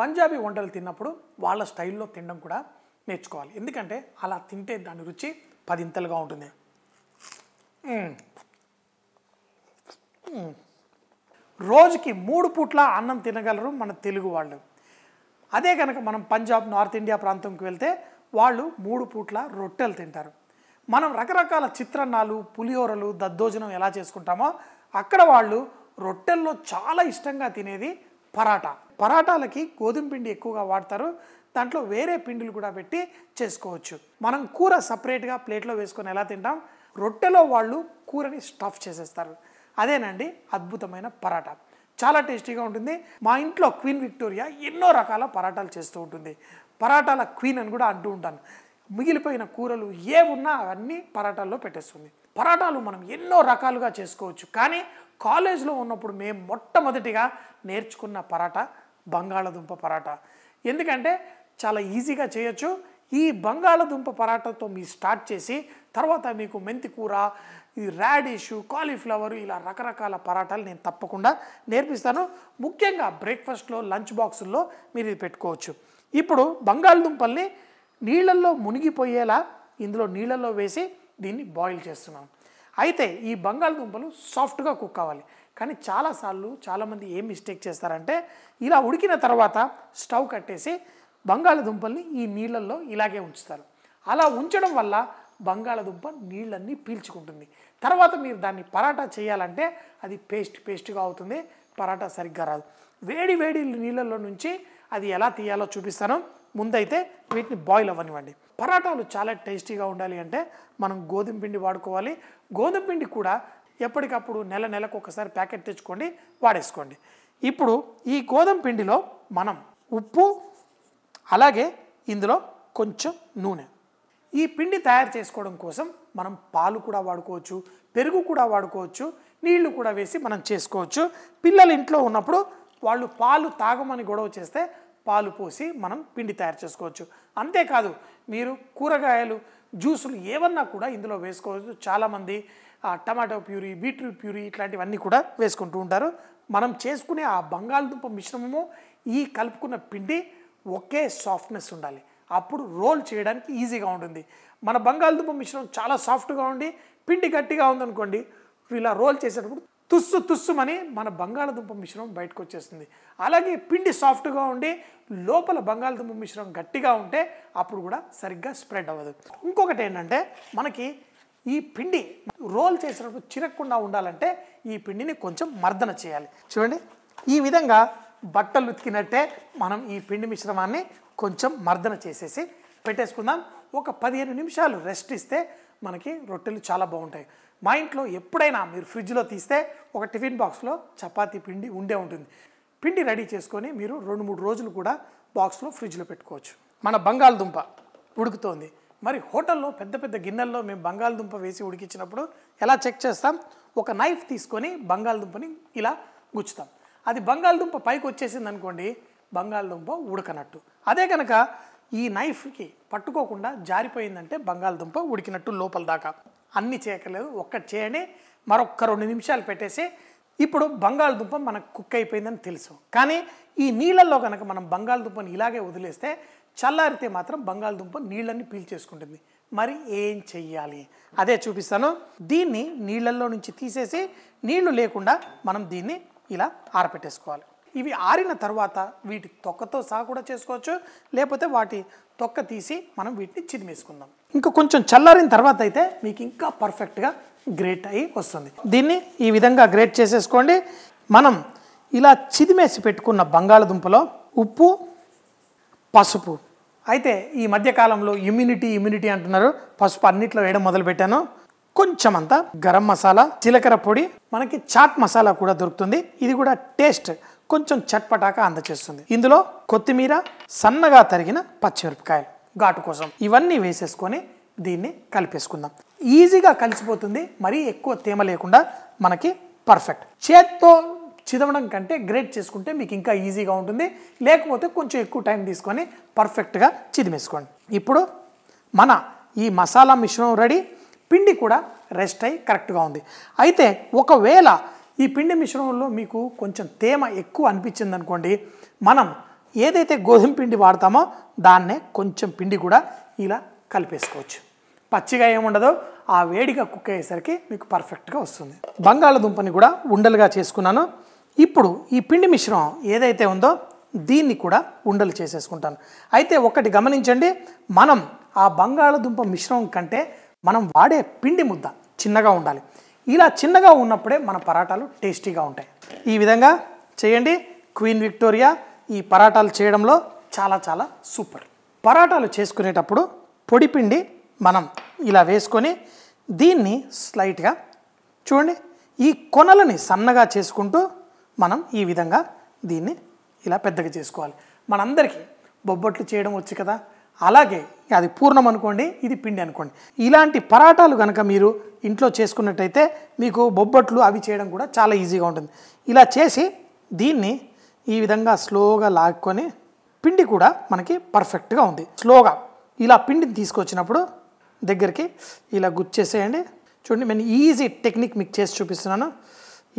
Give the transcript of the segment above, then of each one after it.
పంజాబీ వంటలు తిన్నప్పుడు వాళ్ళ స్టైల్లో తినడం కూడా నేర్చుకోవాలి ఎందుకంటే అలా తింటే దాని రుచి పదింతలుగా ఉంటుంది రోజుకి మూడు పూట్ల అన్నం తినగలరు మన తెలుగు వాళ్ళు అదే కనుక మనం పంజాబ్ నార్త్ ఇండియా ప్రాంతంకి వెళ్తే వాళ్ళు మూడు పూట్ల రొట్టెలు తింటారు మనం రకరకాల చిత్రన్నాలు పులిహోరలు దద్దోజనం ఎలా చేసుకుంటామో అక్కడ వాళ్ళు రొట్టెల్లో చాలా ఇష్టంగా తినేది పరాటా పరాటాలకి గోధుమ పిండి ఎక్కువగా వాడతారు దాంట్లో వేరే పిండిలు కూడా పెట్టి చేసుకోవచ్చు మనం కూర సపరేట్గా ప్లేట్లో వేసుకొని ఎలా తింటాం రొట్టెలో వాళ్ళు కూరని స్టఫ్ చేసేస్తారు అదేనండి అద్భుతమైన పరాటా చాలా టేస్టీగా ఉంటుంది మా ఇంట్లో క్వీన్ విక్టోరియా ఎన్నో రకాల పరాటాలు చేస్తూ ఉంటుంది పరాటాల క్వీన్ అని కూడా అంటూ ఉంటాను మిగిలిపోయిన కూరలు ఏ ఉన్నా అవన్నీ పరాటాల్లో పెట్టేస్తుంది పరాటాలు మనం ఎన్నో రకాలుగా చేసుకోవచ్చు కానీ కాలేజ్లో ఉన్నప్పుడు మేము మొట్టమొదటిగా నేర్చుకున్న పరాటా బంగాళదుంప పరాటా ఎందుకంటే చాలా ఈజీగా చేయొచ్చు ఈ బంగాళదుంప పరాటాతో మీరు స్టార్ట్ చేసి తర్వాత మీకు మెంతి కూర ఈ ర్యాడిషు కాలీఫ్లవరు ఇలా రకరకాల పరాటాలు నేను తప్పకుండా నేర్పిస్తాను ముఖ్యంగా బ్రేక్ఫాస్ట్లో లంచ్ బాక్సుల్లో మీరు ఇది పెట్టుకోవచ్చు ఇప్పుడు బంగాళదుంపల్ని నీళ్ళల్లో మునిగిపోయేలా ఇందులో నీళ్ళల్లో వేసి దీన్ని బాయిల్ చేస్తున్నాను అయితే ఈ బంగాళదుంపలు సాఫ్ట్గా కుక్ కావాలి కానీ చాలాసార్లు చాలామంది ఏం మిస్టేక్ చేస్తారంటే ఇలా ఉడికిన తర్వాత స్టవ్ కట్టేసి బంగాళదుంపల్ని ఈ నీళ్ళల్లో ఇలాగే ఉంచుతారు అలా ఉంచడం వల్ల బంగాళదుంప నీళ్ళన్నీ పీల్చుకుంటుంది తర్వాత మీరు దాన్ని పరాటా చేయాలంటే అది పేస్ట్ పేస్ట్గా అవుతుంది పరాటా సరిగ్గా రాదు వేడి వేడి నీళ్ళల్లో నుంచి అది ఎలా తీయాలో చూపిస్తాను ముందైతే వీటిని బాయిల్ అవ్వనివ్వండి పరాటాలు చాలా టేస్టీగా ఉండాలి అంటే మనం గోధుమ పిండి వాడుకోవాలి గోధుమ పిండి కూడా ఎప్పటికప్పుడు నెల నెలకు ఒకసారి ప్యాకెట్ తెచ్చుకోండి వాడేసుకోండి ఇప్పుడు ఈ గోధుమ పిండిలో మనం ఉప్పు అలాగే ఇందులో కొంచెం నూనె ఈ పిండి తయారు చేసుకోవడం కోసం మనం పాలు కూడా వాడుకోవచ్చు పెరుగు కూడా వాడుకోవచ్చు నీళ్లు కూడా వేసి మనం చేసుకోవచ్చు పిల్లలు ఇంట్లో ఉన్నప్పుడు వాళ్ళు పాలు తాగమని గొడవ చేస్తే పాలు పోసి మనం పిండి తయారు చేసుకోవచ్చు అంతేకాదు మీరు కూరగాయలు జ్యూసులు ఏమన్నా కూడా ఇందులో వేసుకోవచ్చు చాలామంది టమాటో ప్యూరీ బీట్రూట్ ప్యూరీ ఇట్లాంటివన్నీ కూడా వేసుకుంటూ ఉంటారు మనం చేసుకునే ఆ బంగాళదుంప మిశ్రమము ఈ కలుపుకున్న పిండి ఒకే సాఫ్ట్నెస్ ఉండాలి అప్పుడు రోల్ చేయడానికి ఈజీగా ఉంటుంది మన బంగాళదుంప మిశ్రమం చాలా సాఫ్ట్గా ఉండి పిండి గట్టిగా ఉందనుకోండి ఇలా రోల్ చేసేటప్పుడు తుస్సు తుస్సుమని మన బంగాళదుంప మిశ్రమం బయటకు వచ్చేస్తుంది అలాగే పిండి సాఫ్ట్గా ఉండి లోపల బంగాళదుంప మిశ్రమం గట్టిగా ఉంటే అప్పుడు కూడా సరిగ్గా స్ప్రెడ్ అవ్వదు ఇంకొకటి ఏంటంటే మనకి ఈ పిండి రోల్ చేసినప్పుడు చిరక్కుండా ఉండాలంటే ఈ పిండిని కొంచెం మర్దన చేయాలి చూడండి ఈ విధంగా బట్టలు ఉతికినట్టే మనం ఈ పిండి మిశ్రమాన్ని కొంచెం మర్దన చేసేసి పెట్టేసుకుందాం ఒక పదిహేను నిమిషాలు రెస్ట్ ఇస్తే మనకి రొట్టెలు చాలా బాగుంటాయి మా ఇంట్లో ఎప్పుడైనా మీరు ఫ్రిడ్జ్లో తీస్తే ఒక టిఫిన్ బాక్స్లో చపాతి పిండి ఉండే ఉంటుంది పిండి రెడీ చేసుకొని మీరు రెండు మూడు రోజులు కూడా బాక్స్లో ఫ్రిడ్జ్లో పెట్టుకోవచ్చు మన బంగాళదుంప ఉడుకుతోంది మరి హోటల్లో పెద్ద పెద్ద గిన్నెల్లో మేము బంగాళదుంప వేసి ఉడికించినప్పుడు ఎలా చెక్ చేస్తాం ఒక నైఫ్ తీసుకొని బంగాళదుంపని ఇలా గుచ్చుతాం అది బంగాళదుంప పైకి వచ్చేసింది అనుకోండి బంగాళదుంప ఉడకనట్టు అదే కనుక ఈ నైఫ్కి పట్టుకోకుండా జారిపోయిందంటే బంగాళదుంప ఉడికినట్టు లోపల దాకా అన్ని చేయకలేదు ఒక్కటి చేయండి మరొక్క రెండు నిమిషాలు పెట్టేసి ఇప్పుడు బంగాళదుంప మనకు కుక్ అయిపోయిందని తెలుసు కానీ ఈ నీళ్ళల్లో కనుక మనం బంగాళదుంపని ఇలాగే వదిలేస్తే చల్లారితే మాత్రం బంగాళదుంప నీళ్ళని పీల్చేసుకుంటుంది మరి ఏం చెయ్యాలి అదే చూపిస్తాను దీన్ని నీళ్ళల్లో నుంచి తీసేసి నీళ్లు లేకుండా మనం దీన్ని ఇలా ఆరపెట్టేసుకోవాలి ఇవి ఆరిన తర్వాత వీటి తొక్కతో సహా కూడా చేసుకోవచ్చు లేకపోతే వాటి తొక్క తీసి మనం వీటిని చిదిమేసుకుందాం ఇంకా కొంచెం చల్లారిన తర్వాత అయితే మీకు ఇంకా పర్ఫెక్ట్గా గ్రేట్ అయి వస్తుంది దీన్ని ఈ విధంగా గ్రేట్ చేసేసుకోండి మనం ఇలా చిదిమేసి పెట్టుకున్న బంగాళదుంపలో ఉప్పు పసుపు అయితే ఈ మధ్యకాలంలో ఇమ్యూనిటీ ఇమ్యూనిటీ అంటున్నారు పసుపు అన్నిట్లో వేయడం మొదలుపెట్టాను కొంచెం అంతా గరం మసాలా జీలకర్ర పొడి మనకి చాట్ మసాలా కూడా దొరుకుతుంది ఇది కూడా టేస్ట్ కొంచెం చట్పటాకా అందచేస్తుంది ఇందులో కొత్తిమీర సన్నగా తరిగిన పచ్చిమిరపకాయలు ఘాటు కోసం ఇవన్నీ వేసేసుకొని దీన్ని కలిపేసుకుందాం ఈజీగా కలిసిపోతుంది మరీ ఎక్కువ తేమ లేకుండా మనకి పర్ఫెక్ట్ చేత్తో చిదవడం కంటే గ్రేట్ చేసుకుంటే మీకు ఇంకా ఈజీగా ఉంటుంది లేకపోతే కొంచెం ఎక్కువ టైం తీసుకొని పర్ఫెక్ట్గా చిదిమేసుకోండి ఇప్పుడు మన ఈ మసాలా మిశ్రమం రెడీ పిండి కూడా రెస్ట్ అయ్యి కరెక్ట్గా ఉంది అయితే ఒకవేళ ఈ పిండి మిశ్రమంలో మీకు కొంచెం తేమ ఎక్కువ అనిపించింది అనుకోండి మనం ఏదైతే గోధుమ పిండి వాడతామో దాన్నే కొంచెం పిండి కూడా ఇలా కలిపేసుకోవచ్చు పచ్చిగా ఏముండదు ఆ వేడిగా కుక్ అయ్యేసరికి మీకు పర్ఫెక్ట్గా వస్తుంది బంగాళదుంపని కూడా ఉండలుగా చేసుకున్నాను ఇప్పుడు ఈ పిండి మిశ్రమం ఏదైతే ఉందో దీన్ని కూడా ఉండలు చేసేసుకుంటాను అయితే ఒకటి గమనించండి మనం ఆ బంగాళదుంప మిశ్రమం కంటే మనం వాడే పిండి ముద్ద చిన్నగా ఉండాలి ఇలా చిన్నగా ఉన్నప్పుడే మన పరాటాలు టేస్టీగా ఉంటాయి ఈ విధంగా చేయండి క్వీన్ విక్టోరియా ఈ పరాటాలు చేయడంలో చాలా చాలా సూపర్ పరాటాలు చేసుకునేటప్పుడు పొడిపిండి మనం ఇలా వేసుకొని దీన్ని స్లైట్గా చూడండి ఈ కొనలని సన్నగా చేసుకుంటూ మనం ఈ విధంగా దీన్ని ఇలా పెద్దగా చేసుకోవాలి మనందరికీ బొబ్బట్లు చేయడం వచ్చు కదా అలాగే అది పూర్ణం అనుకోండి ఇది పిండి అనుకోండి ఇలాంటి పరాటాలు కనుక మీరు ఇంట్లో చేసుకున్నట్టయితే మీకు బొబ్బట్లు అవి చేయడం కూడా చాలా ఈజీగా ఉంటుంది ఇలా చేసి దీన్ని ఈ విధంగా స్లోగా లాక్కొని పిండి కూడా మనకి పర్ఫెక్ట్గా ఉంది స్లోగా ఇలా పిండిని తీసుకొచ్చినప్పుడు దగ్గరికి ఇలా గుచ్చేసేయండి చూడండి నేను ఈజీ టెక్నిక్ మీకు చేసి చూపిస్తున్నాను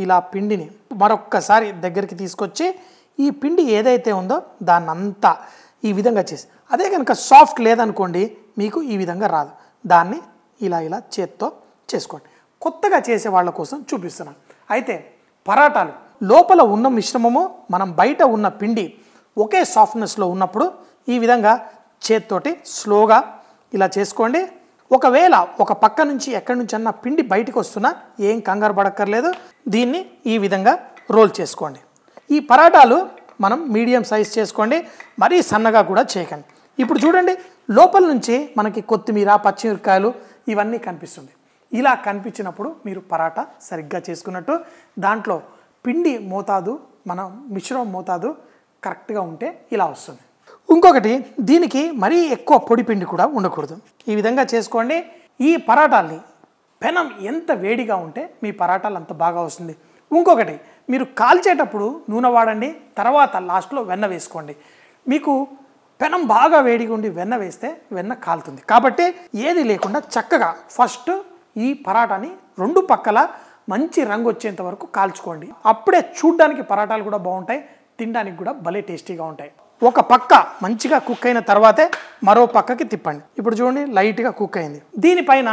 ఇలా పిండిని మరొక్కసారి దగ్గరికి తీసుకొచ్చి ఈ పిండి ఏదైతే ఉందో దాన్నంతా ఈ విధంగా చేసి అదే కనుక సాఫ్ట్ లేదనుకోండి మీకు ఈ విధంగా రాదు దాన్ని ఇలా ఇలా చేత్తో చేసుకోండి కొత్తగా చేసే వాళ్ళ కోసం చూపిస్తున్నాను అయితే పరాటాలు లోపల ఉన్న మిశ్రమము మనం బయట ఉన్న పిండి ఒకే సాఫ్ట్నెస్లో ఉన్నప్పుడు ఈ విధంగా చేత్తోటి స్లోగా ఇలా చేసుకోండి ఒకవేళ ఒక పక్క నుంచి ఎక్కడి నుంచి అన్న పిండి బయటకు వస్తున్నా ఏం కంగారు పడక్కర్లేదు దీన్ని ఈ విధంగా రోల్ చేసుకోండి ఈ పరాటాలు మనం మీడియం సైజ్ చేసుకోండి మరీ సన్నగా కూడా చేయకండి ఇప్పుడు చూడండి లోపల నుంచి మనకి కొత్తిమీర పచ్చిమిరకాయలు ఇవన్నీ కనిపిస్తుంది ఇలా కనిపించినప్పుడు మీరు పరాటా సరిగ్గా చేసుకున్నట్టు దాంట్లో పిండి మోతాదు మన మిశ్రమం మోతాదు కరెక్ట్గా ఉంటే ఇలా వస్తుంది ఇంకొకటి దీనికి మరీ ఎక్కువ పొడి పిండి కూడా ఉండకూడదు ఈ విధంగా చేసుకోండి ఈ పరాటాల్ని పెనం ఎంత వేడిగా ఉంటే మీ పరాటాలు అంత బాగా వస్తుంది ఇంకొకటి మీరు కాల్చేటప్పుడు నూనె వాడండి తర్వాత లాస్ట్లో వెన్న వేసుకోండి మీకు పెనం బాగా వేడిగా ఉండి వెన్న వేస్తే వెన్న కాలుతుంది కాబట్టి ఏది లేకుండా చక్కగా ఫస్ట్ ఈ పరాటాని రెండు పక్కల మంచి రంగు వచ్చేంత వరకు కాల్చుకోండి అప్పుడే చూడ్డానికి పరాటాలు కూడా బాగుంటాయి తినడానికి కూడా భలే టేస్టీగా ఉంటాయి ఒక పక్క మంచిగా కుక్ అయిన తర్వాతే మరో పక్కకి తిప్పండి ఇప్పుడు చూడండి లైట్గా కుక్ అయింది దీనిపైన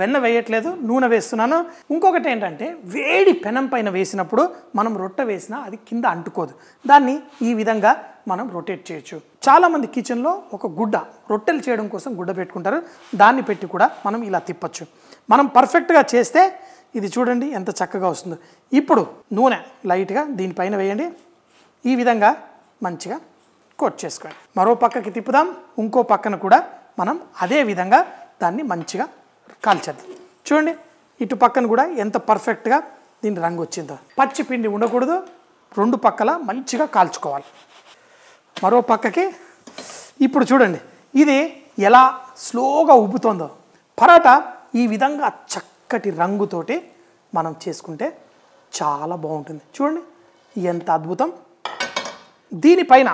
వెన్న వేయట్లేదు నూనె వేస్తున్నాను ఇంకొకటి ఏంటంటే వేడి పెనం పైన వేసినప్పుడు మనం రొట్టె వేసినా అది కింద అంటుకోదు దాన్ని ఈ విధంగా మనం రొటేట్ చేయొచ్చు చాలామంది కిచెన్లో ఒక గుడ్డ రొట్టెలు చేయడం కోసం గుడ్డ పెట్టుకుంటారు దాన్ని పెట్టి కూడా మనం ఇలా తిప్పచ్చు మనం పర్ఫెక్ట్గా చేస్తే ఇది చూడండి ఎంత చక్కగా వస్తుందో ఇప్పుడు నూనె లైట్గా దీనిపైన వేయండి ఈ విధంగా మంచిగా కోట్ చేసుకోండి మరో పక్కకి తిప్పుదాం ఇంకో పక్కన కూడా మనం అదే విధంగా దాన్ని మంచిగా కాల్చేద్దాం చూడండి ఇటు పక్కన కూడా ఎంత పర్ఫెక్ట్గా దీని రంగు వచ్చిందో పచ్చి పిండి ఉండకూడదు రెండు పక్కల మంచిగా కాల్చుకోవాలి మరో పక్కకి ఇప్పుడు చూడండి ఇది ఎలా స్లోగా ఉబ్బుతోందో పరాటా ఈ విధంగా చక్కటి రంగుతోటి మనం చేసుకుంటే చాలా బాగుంటుంది చూడండి ఎంత అద్భుతం దీనిపైన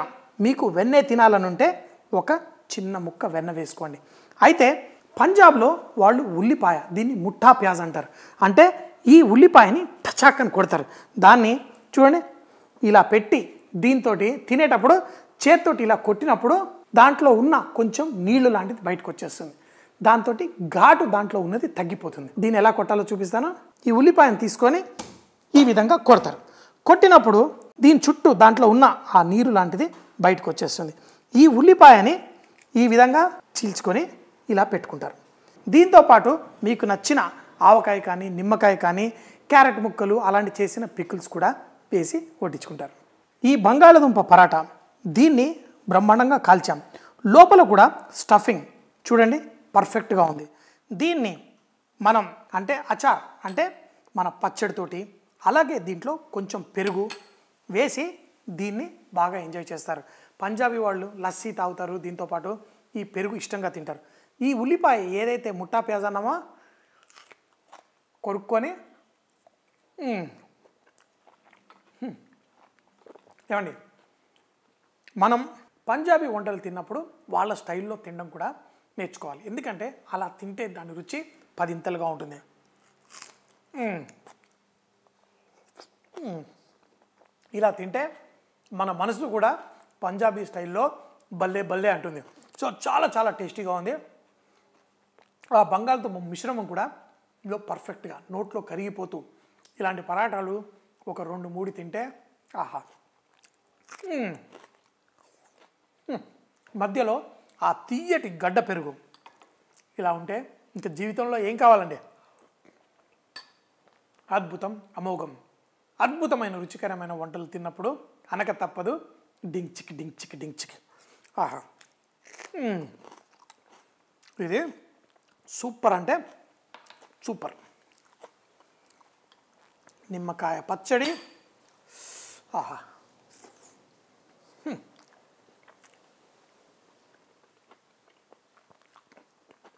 మీకు వెన్నే తినాలనుంటే ఒక చిన్న ముక్క వెన్న వేసుకోండి అయితే పంజాబ్లో వాళ్ళు ఉల్లిపాయ దీన్ని ముఠా ప్యాజ్ అంటారు అంటే ఈ ఉల్లిపాయని టచాక్ అని కొడతారు దాన్ని చూడండి ఇలా పెట్టి దీంతో తినేటప్పుడు చేత్తోటి ఇలా కొట్టినప్పుడు దాంట్లో ఉన్న కొంచెం నీళ్లు లాంటిది బయటకు వచ్చేస్తుంది దాంతో ఘాటు దాంట్లో ఉన్నది తగ్గిపోతుంది దీన్ని ఎలా కొట్టాలో చూపిస్తాను ఈ ఉల్లిపాయను తీసుకొని ఈ విధంగా కొడతారు కొట్టినప్పుడు దీని చుట్టూ దాంట్లో ఉన్న ఆ నీరు లాంటిది బయటకు వచ్చేస్తుంది ఈ ఉల్లిపాయని ఈ విధంగా చీల్చుకొని ఇలా పెట్టుకుంటారు దీంతోపాటు మీకు నచ్చిన ఆవకాయ కానీ నిమ్మకాయ కానీ క్యారెట్ ముక్కలు అలాంటి చేసిన పికిల్స్ కూడా వేసి వడ్డించుకుంటారు ఈ బంగాళదుంప పరాటా దీన్ని బ్రహ్మాండంగా కాల్చాం లోపల కూడా స్టఫింగ్ చూడండి పర్ఫెక్ట్గా ఉంది దీన్ని మనం అంటే అచార్ అంటే మన పచ్చడితోటి అలాగే దీంట్లో కొంచెం పెరుగు వేసి దీన్ని బాగా ఎంజాయ్ చేస్తారు పంజాబీ వాళ్ళు లస్సీ తాగుతారు దీంతోపాటు ఈ పెరుగు ఇష్టంగా తింటారు ఈ ఉల్లిపాయ ఏదైతే ముట్టా ప్యాజ్ అన్నామో కొరుక్కొని ఏమండి మనం పంజాబీ వంటలు తిన్నప్పుడు వాళ్ళ స్టైల్లో తినడం కూడా నేర్చుకోవాలి ఎందుకంటే అలా తింటే దాని రుచి పదింతలుగా ఉంటుంది ఇలా తింటే మన మనసు కూడా పంజాబీ స్టైల్లో బల్లే బల్లే అంటుంది సో చాలా చాలా టేస్టీగా ఉంది ఆ బంగాళదుంప మిశ్రమం కూడా లో పర్ఫెక్ట్గా నోట్లో కరిగిపోతూ ఇలాంటి పరాటాలు ఒక రెండు మూడు తింటే ఆహా మధ్యలో ఆ తీయటి గడ్డ పెరుగు ఇలా ఉంటే ఇంకా జీవితంలో ఏం కావాలండి అద్భుతం అమోఘం అద్భుతమైన రుచికరమైన వంటలు తిన్నప్పుడు అనక తప్పదు డింగ్ చిక్ డింగ్ చిక్ ఆహా ఇది సూపర్ అంటే సూపర్ నిమ్మకాయ పచ్చడి ఆహా